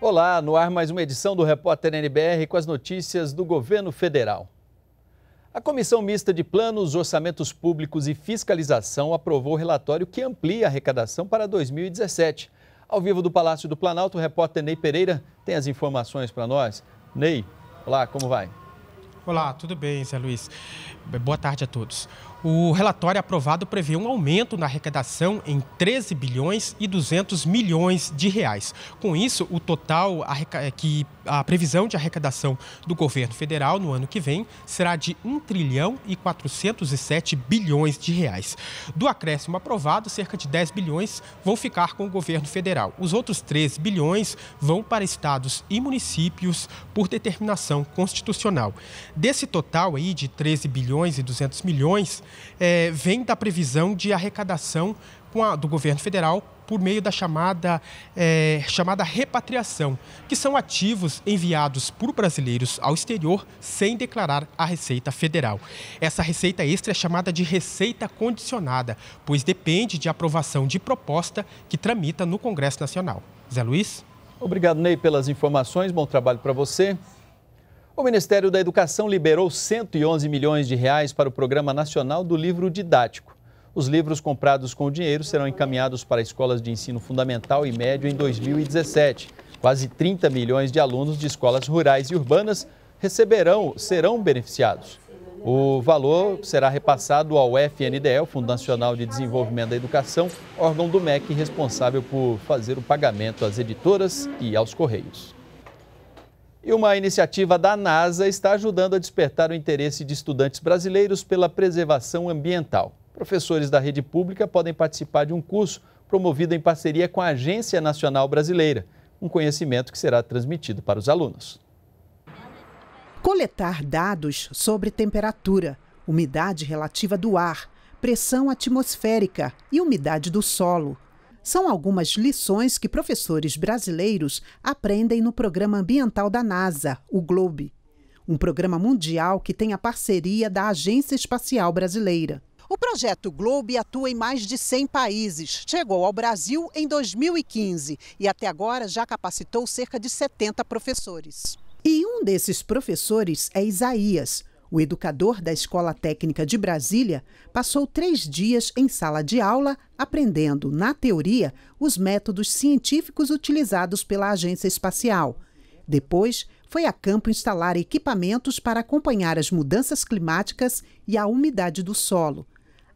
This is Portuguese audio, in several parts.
Olá, no ar mais uma edição do Repórter NBR com as notícias do governo federal. A Comissão Mista de Planos, Orçamentos Públicos e Fiscalização aprovou o relatório que amplia a arrecadação para 2017. Ao vivo do Palácio do Planalto, o repórter Ney Pereira tem as informações para nós. Ney, olá, como vai? Olá, tudo bem, Zé Luiz? Boa tarde a todos. O relatório aprovado prevê um aumento na arrecadação em 13 bilhões e 200 milhões de reais. Com isso, o total é, que a previsão de arrecadação do governo federal no ano que vem será de 1 trilhão e 407 bilhões de reais. Do acréscimo aprovado, cerca de 10 bilhões vão ficar com o governo federal. Os outros 3 bilhões vão para estados e municípios por determinação constitucional. Desse total aí de 13 bilhões e 200 milhões, é, vem da previsão de arrecadação a, do governo federal por meio da chamada, é, chamada repatriação, que são ativos enviados por brasileiros ao exterior sem declarar a Receita Federal. Essa receita extra é chamada de receita condicionada, pois depende de aprovação de proposta que tramita no Congresso Nacional. Zé Luiz? Obrigado, Ney, pelas informações. Bom trabalho para você. O Ministério da Educação liberou 111 milhões de reais para o Programa Nacional do Livro Didático. Os livros comprados com o dinheiro serão encaminhados para escolas de ensino fundamental e médio em 2017. Quase 30 milhões de alunos de escolas rurais e urbanas receberão, serão beneficiados. O valor será repassado ao FNDE, Fundo Nacional de Desenvolvimento da Educação, órgão do MEC responsável por fazer o pagamento às editoras e aos correios. E uma iniciativa da NASA está ajudando a despertar o interesse de estudantes brasileiros pela preservação ambiental. Professores da rede pública podem participar de um curso promovido em parceria com a Agência Nacional Brasileira, um conhecimento que será transmitido para os alunos. Coletar dados sobre temperatura, umidade relativa do ar, pressão atmosférica e umidade do solo são algumas lições que professores brasileiros aprendem no programa ambiental da NASA, o GLOBE, um programa mundial que tem a parceria da Agência Espacial Brasileira. O projeto Globe atua em mais de 100 países. Chegou ao Brasil em 2015 e até agora já capacitou cerca de 70 professores. E um desses professores é Isaías, o educador da Escola Técnica de Brasília passou três dias em sala de aula aprendendo, na teoria, os métodos científicos utilizados pela Agência Espacial. Depois, foi a campo instalar equipamentos para acompanhar as mudanças climáticas e a umidade do solo.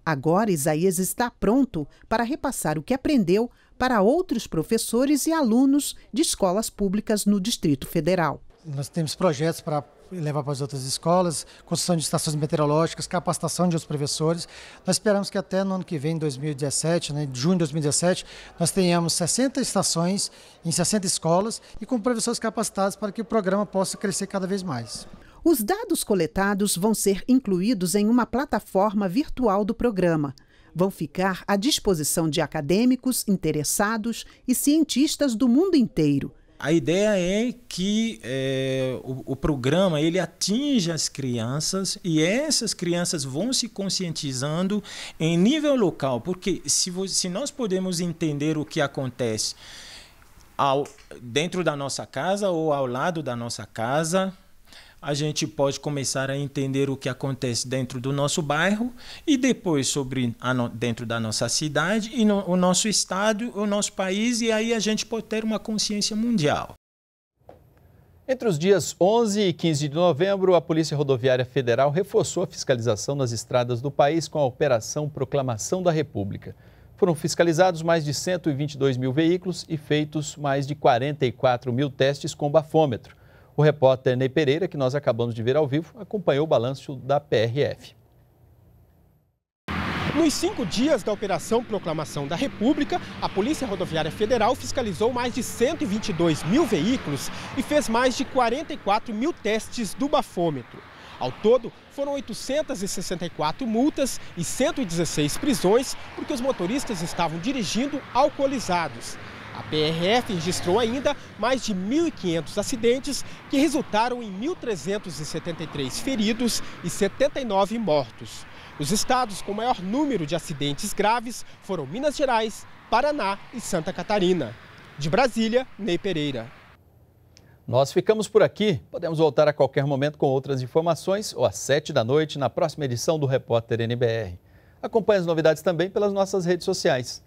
Agora, Isaías está pronto para repassar o que aprendeu para outros professores e alunos de escolas públicas no Distrito Federal nós temos projetos para levar para as outras escolas, construção de estações meteorológicas, capacitação de os professores. Nós esperamos que até no ano que vem, 2017, né, junho de 2017, nós tenhamos 60 estações em 60 escolas e com professores capacitados para que o programa possa crescer cada vez mais. Os dados coletados vão ser incluídos em uma plataforma virtual do programa. Vão ficar à disposição de acadêmicos, interessados e cientistas do mundo inteiro a ideia é que é, o, o, programa ele atinja as crianças e essas crianças vão se conscientizando em nível local, porque se, se nós podemos entender o que acontece ao, dentro da nossa casa ou ao lado da nossa casa, a gente pode começar a entender o que acontece dentro do nosso bairro e depois sobre no, dentro da nossa cidade e no, o nosso estado, o nosso país, e aí a gente pode ter uma consciência mundial. Entre os dias 11 e 15 de novembro, a Polícia Rodoviária Federal reforçou a fiscalização nas estradas do país com a Operação Proclamação da República. Foram fiscalizados mais de 122 mil veículos e feitos mais de 44 mil testes com bafômetro. O repórter Ney Pereira, que nós acabamos de ver ao vivo, acompanhou o balanço da PRF. Nos cinco dias da Operação Proclamação da República, a Polícia Rodoviária Federal fiscalizou mais de 122 mil veículos e fez mais de 44 mil testes do bafômetro. Ao todo, foram 864 multas e 116 prisões, porque os motoristas estavam dirigindo alcoolizados. A PRF registrou ainda mais de 1.500 acidentes que resultaram em 1.373 feridos e 79 mortos. Os estados com maior número de acidentes graves foram Minas Gerais, Paraná e Santa Catarina. De Brasília, Ney Pereira. Nós ficamos por aqui. Podemos voltar a qualquer momento com outras informações ou às 7 da noite na próxima edição do Repórter NBR. Acompanhe as novidades também pelas nossas redes sociais.